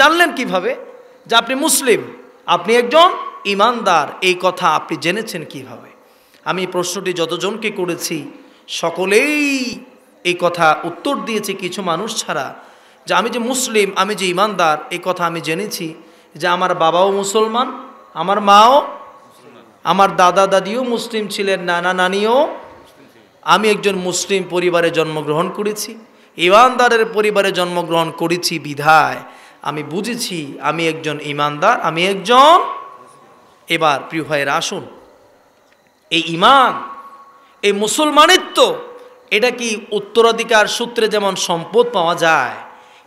জানলেন কিভাবে যে আপনি মুসলিম আপনি একজন ইমানদার এই কথা আপনি জেনেছেন কিভাবে আমি প্রশ্নটি যতজনকে করেছি সকলেই এই কথা উত্তর দিয়েছে কিছু মানুষ ছাড়া যে আমি যে মুসলিম আমি যে ইমানদার এই কথা আমি জেনেছি যে আমার বাবাও মুসলমান আমার মাও আমার দাদা দাদিও মুসলিম ছিলেন নানা নানিও আমি একজন মুসলিম পরিবারে জন্মগ্রহণ করেছি ইমানদারের পরিবারে জন্মগ্রহণ করেছি বিধায় আমি বুঝেছি আমি একজন ইমানদার আমি একজন এবার প্রিয় ভাইয়ের আসুন এই ইমান এই মুসলমানিত্ব এটা কি উত্তরাধিকার সূত্রে যেমন সম্পদ পাওয়া যায়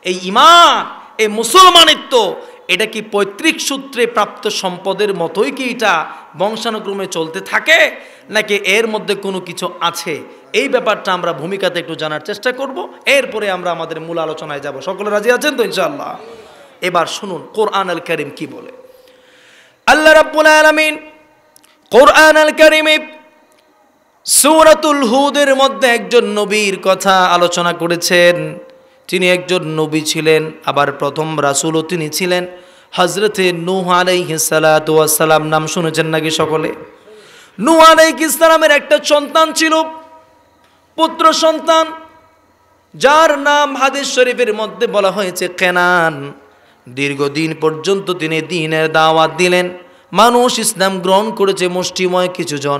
এই ইমান এই মুসলমানিত্ব এটা কি পৈতৃক সূত্রে প্রাপ্ত সম্পদের মতোই কি এটা বংশানুক্রমে চলতে থাকে নাকি এর মধ্যে কোনো কিছু আছে এই ব্যাপারটা আমরা ভূমিকাতে একটু জানার চেষ্টা করব এরপরে আমরা আমাদের মূল আলোচনায় যাব সকলে রাজি আছেন তো ইনশাআল্লাহ এবার শুনুন কোরআন আল করিম কি বলে আল্লাহ রাব্বুল আলমিন কোরআন আল করিমে সৌরাতুল হুদের মধ্যে একজন নবীর কথা আলোচনা করেছেন তিনি একজন নবী ছিলেন আবার প্রথম রাসুলও তিনি ছিলেন হজরতে নুহ হিসালাতাম নাম শুনেছেন নাকি সকলে নুহ ইসলামের একটা সন্তান ছিল পুত্র সন্তান যার নাম হাদিস শরীফের মধ্যে বলা হয়েছে কেনান দীর্ঘদিন পর্যন্ত তিনি দিনের দাওয়াত দিলেন মানুষ ইসলাম গ্রহণ করেছে মুষ্টিময় কিছুজন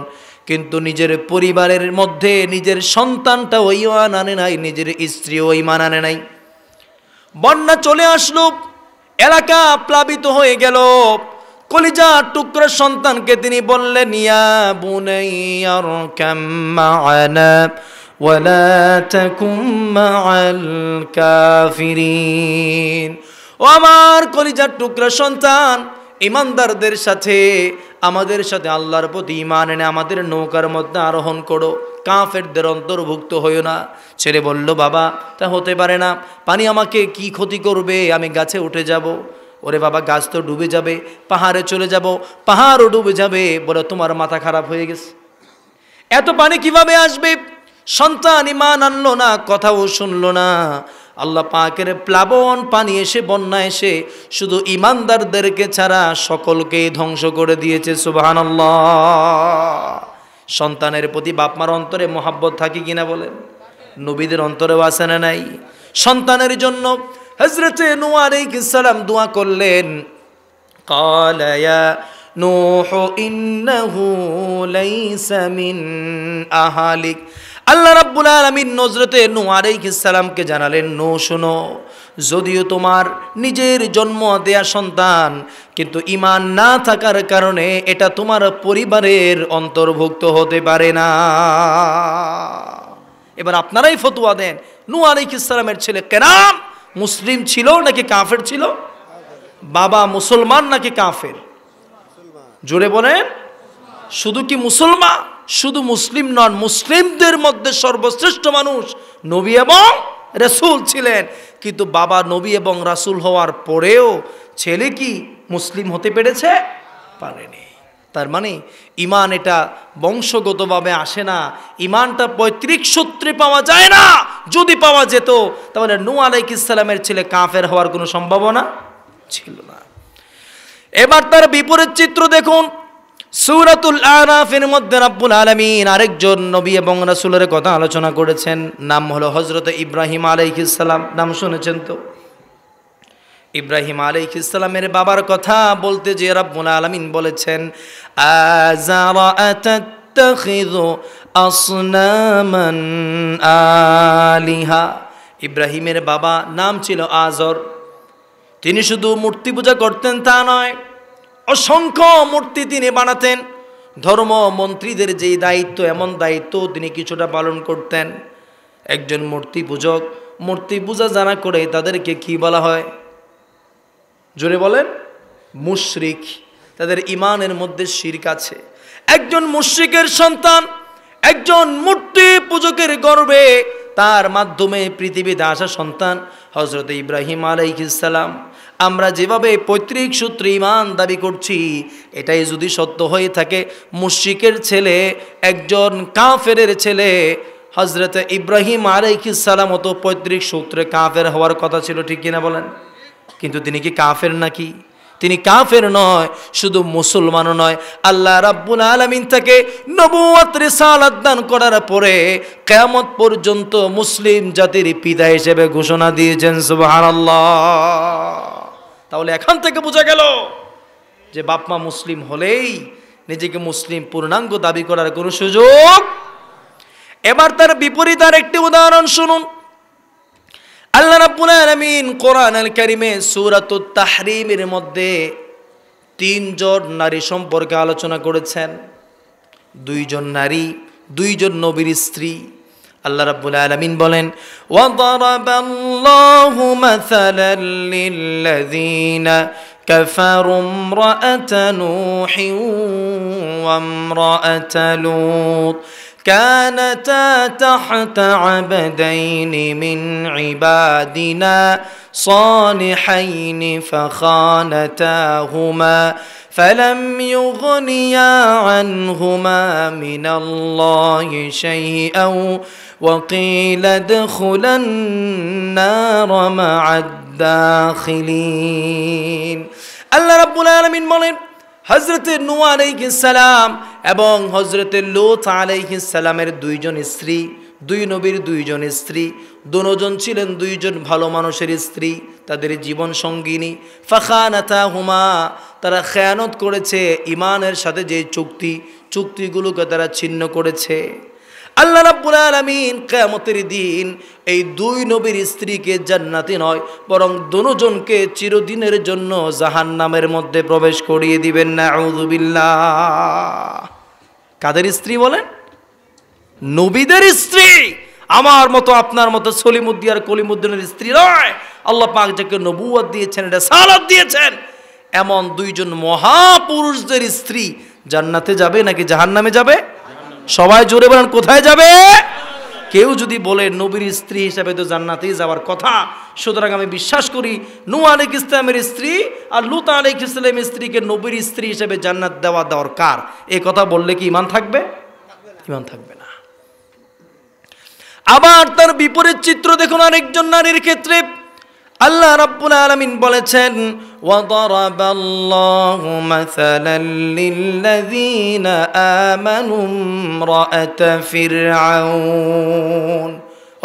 কিন্তু নিজের পরিবারের মধ্যে নিজের সন্তানটা ইমান আনে নাই নিজের স্ত্রী ইমান আনে নাই বন্যা চলে আসলো এলাকা প্লাবিত হয়ে গেল কলিজা টুকরো সন্তানকে তিনি বললেন ইয়া বুনাইয়ার কামানা ওয়ালা তাকুম মাআল কাফিরিন ও আমার কলিজার টুকরা সন্তান ইমানদারদের সাথে আমাদের সাথে আল্লাহর প্রতি ইমান এনে আমাদের নৌকার মধ্যে আরোহণ করো কাফেরদের অন্তর্ভুক্ত হইও না ছেলে বলল বাবা তা হতে পারে না পানি আমাকে কি ক্ষতি করবে আমি গাছে উঠে যাব। ওরে বাবা গাছ তো ডুবে যাবে পাহাড়ে চলে যাব পাহাড়ও ডুবে যাবে বলে তোমার মাথা খারাপ হয়ে গেছে এত পানি কিভাবে আসবে সন্তান ইমান আনলো না কথাও শুনলো না আল্লাহ পাকের প্লাবন পানি এসে বন্যা এসে শুধু ইমানদারদেরকে ছাড়া সকলকেই ধ্বংস করে দিয়েছে সুবাহান সন্তানের প্রতি বাপমার অন্তরে মোহাব্বত থাকে কিনা বলেন নবীদের অন্তরেও আসে না নাই সন্তানের জন্য হজরতে নোয়ার সালাম দোয়া করলেন নো نوح إنه ليس من আহালিক আল্লাহ রাব্বুল আলমিন নজরতে নু সালামকে জানালেন নো শোনো যদিও তোমার নিজের জন্ম দেয়া সন্তান কিন্তু ইমান না থাকার কারণে এটা তোমার পরিবারের অন্তর্ভুক্ত হতে পারে না এবার আপনারাই ফতুয়া দেন নু সালামের ছেলে কেরাম মুসলিম ছিল নাকি কাফের ছিল বাবা মুসলমান নাকি কাফের জোরে বলেন শুধু কি মুসলমান শুধু মুসলিম নন মুসলিমদের মধ্যে সর্বশ্রেষ্ঠ মানুষ নবী এবং রাসূল ছিলেন কিন্তু বাবা নবী এবং রাসুল হওয়ার পরেও ছেলে কি মুসলিম হতে পেরেছে পারেনি তার মানে ইমান এটা বংশগতভাবে আসে না ইমানটা পৈতৃক সূত্রে পাওয়া যায় না যদি পাওয়া যেত তাহলে নু আলাইক ইসলামের ছেলে কাফের হওয়ার কোনো সম্ভাবনা ছিল না এবার তার বিপরীত চিত্র দেখুন সুরাতুল আরাফের মধ্যে রাব্বুল আলমিন আরেকজন নবী এবং রাসুলের কথা আলোচনা করেছেন নাম হলো হজরত ইব্রাহিম ইসলাম নাম শুনেছেন তো ইব্রাহিম ইসলামের বাবার কথা বলতে যে রাব্বুল আলমিন বলেছেন আলিহা ইব্রাহিমের বাবা নাম ছিল আজর তিনি শুধু মূর্তি পূজা করতেন তা নয় অসংখ্য মূর্তি তিনি বানাতেন ধর্ম মন্ত্রীদের যেই দায়িত্ব এমন দায়িত্ব তিনি কিছুটা পালন করতেন একজন মূর্তি পূজক মূর্তি পূজা জানা করে তাদেরকে কি বলা হয় জোরে বলেন মুশ্রিক তাদের ইমানের মধ্যে শির্ক আছে একজন মুশ্রিকের সন্তান একজন মূর্তি পূজকের গর্বে তার মাধ্যমে পৃথিবীতে আসা সন্তান হজরত ইব্রাহিম ইসলাম আমরা যেভাবে পৈতৃক সূত্রে ইমান দাবি করছি এটাই যদি সত্য হয়ে থাকে মুশিকের ছেলে একজন কাফের ছেলে হজরত ইব্রাহিম আলাইসালাম মতো পৈতৃক সূত্রে কাফের হওয়ার কথা ছিল ঠিক কিনা বলেন কিন্তু তিনি কি কাফের নাকি তিনি কাফের নয় শুধু মুসলমানও নয় আল্লাহ রাব্বুল আলমিন তাকে নবুয়াত্রে সাল আদান করার পরে কেমত পর্যন্ত মুসলিম জাতির পিতা হিসেবে ঘোষণা দিয়েছেন সুবাহ তাহলে এখান থেকে বোঝা গেল যে বাপমা মুসলিম হলেই নিজেকে মুসলিম পূর্ণাঙ্গ দাবি করার কোনো সুযোগ এবার তার বিপরীত আর একটি উদাহরণ শুনুন আল্লাহ রাব্বুল আলামিন কোরআন আল কারিমে সূরাতুত তাহরিমের মধ্যে তিনজন নারী সম্পর্কে আলোচনা করেছেন দুইজন নারী দুইজন নবীর স্ত্রী الله رب العالمين بولين وضرب الله مثلا للذين كفروا امرأة نوح وامرأة لوط كانتا تحت عبدين من عبادنا صالحين فخانتاهما فلم يغنيا عنهما من الله شيئا وقيل ادخل النار مع الداخلين আল্লাহ রাব্বুল আলামিন বলেন হজরতে নু সালাম এবং হজরতে লোথ সালামের দুইজন স্ত্রী দুই নবীর দুইজন স্ত্রী দুজন ছিলেন দুইজন ভালো মানুষের স্ত্রী তাদের জীবন সঙ্গিনী ফাখানাথা হুমা তারা খেয়ানত করেছে ইমানের সাথে যে চুক্তি চুক্তিগুলোকে তারা ছিন্ন করেছে আল্লাহ রাব্বুল আলামিন কিয়ামতের দিন এই দুই নবীর স্ত্রীকে জান্নাতি নয় বরং দুজনকে চিরদিনের জন্য জাহান্নামের মধ্যে প্রবেশ করিয়ে দিবেন নাউযুবিল্লাহ কাদের স্ত্রী বলেন নবীদের স্ত্রী আমার মতো আপনার মতো সলিমউদ্দিন আর কলিমুদ্দিনের স্ত্রী নয় আল্লাহ পাক যাকে নবুয়াদ দিয়েছেন এটা সালাত দিয়েছেন এমন দুইজন মহাপুরুষদের স্ত্রী জান্নাতে যাবে নাকি জাহান্নামে যাবে সবাই জোরে বলেন কোথায় যাবে কেউ যদি বলে নবীর স্ত্রী হিসাবে তো জান্নাতেই যাওয়ার কথা সুতরাং আমি বিশ্বাস করি নু আলিক ইসলামের স্ত্রী আর লুত আলিক ইসলামের স্ত্রীকে নবীর স্ত্রী হিসেবে জান্নাত দেওয়া দরকার এ কথা বললে কি ইমান থাকবে ইমান থাকবে না আবার তার বিপরীত চিত্র দেখুন আরেকজন নারীর ক্ষেত্রে আল্লাহ রাব্বুল আলামিন বলেছেন وضرب الله مثلا للذين آمنوا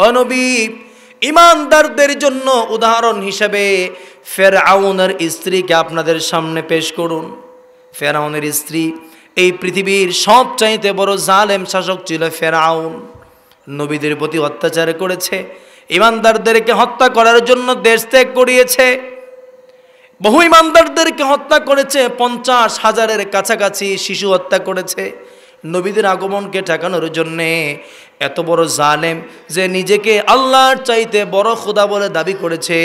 অনবী ইমানদারদের জন্য উদাহরণ হিসেবে ফেরাউনের স্ত্রীকে আপনাদের সামনে পেশ করুন ফেরাউনের স্ত্রী এই পৃথিবীর সবচাইতে বড় জালেম শাসক ছিল ফেরাউন নবীদের প্রতি অত্যাচার করেছে ইমানদারদেরকে হত্যা করার জন্য দেশ ত্যাগ করিয়েছে বহু ইমানদারদেরকে হত্যা করেছে পঞ্চাশ হাজারের কাছাকাছি শিশু হত্যা করেছে নবীদের আগমনকে ঠেকানোর জন্যে এত বড় জালেম যে নিজেকে আল্লাহর চাইতে বড় খোদা বলে দাবি করেছে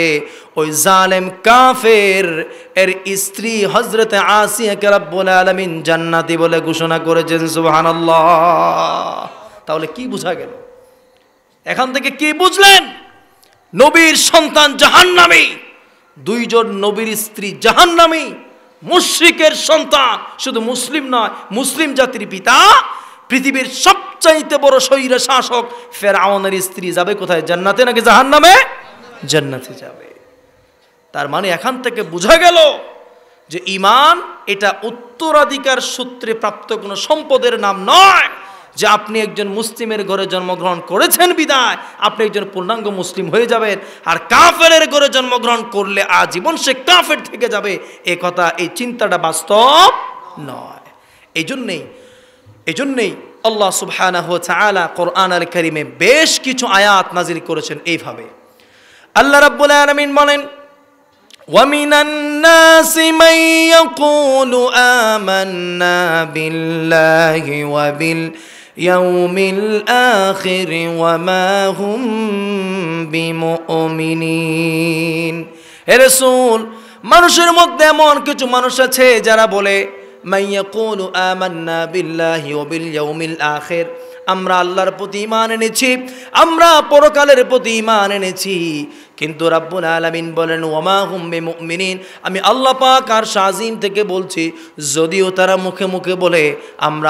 ওই জালেম কাফের এর স্ত্রী হজরতে আসিয়া বলে আলমিন জান্নাতি বলে ঘোষণা করেছেন সুবাহ তাহলে কি বোঝা গেল এখান থেকে কি বুঝলেন নবীর সন্তান জাহান্নামী দুইজন নবীর স্ত্রী জাহান্নামী মুশ্রিকের সন্তান শুধু মুসলিম নয় মুসলিম জাতির পিতা পৃথিবীর সবচাইতে বড় শরীরে শাসক ফেরাউনের স্ত্রী যাবে কোথায় জান্নাতে নাকি জাহান নামে জান্নাতে যাবে তার মানে এখান থেকে বোঝা গেল যে ইমান এটা উত্তরাধিকার সূত্রে প্রাপ্ত কোনো সম্পদের নাম নয় যে আপনি একজন মুসলিমের ঘরে জন্মগ্রহণ করেছেন বিদায় আপনি একজন পূর্ণাঙ্গ মুসলিম হয়ে যাবেন আর কাফের ঘরে জন্মগ্রহণ করলে আজীবন সে কাফের থেকে যাবে এ কথা এই চিন্তাটা বাস্তব নয় এই জন্যেই এই জন্যেই আল্লাহ সুবহানাহু তাআলা কোরআন আল করিমে বেশ কিছু আয়াত নাজির করেছেন এইভাবে আল্লাহ রাবুল আলমিন বলেন ومن الناس من يقول آمنا بالله وبالله يوم الآخر وما هم بمؤمنين হে রাসূল মানুষের মধ্যে এমন কিছু মানুষ আছে যারা বলে আমরা আল্লাহর প্রতি ইমান এনেছি আমরা পরকালের প্রতি ইমান এনেছি কিন্তু রাব্বুল আলামিন বলেন ওমা হুম মুমিনিন আমি আল্লাহ পাক আর শাজিম থেকে বলছি যদিও তারা মুখে মুখে বলে আমরা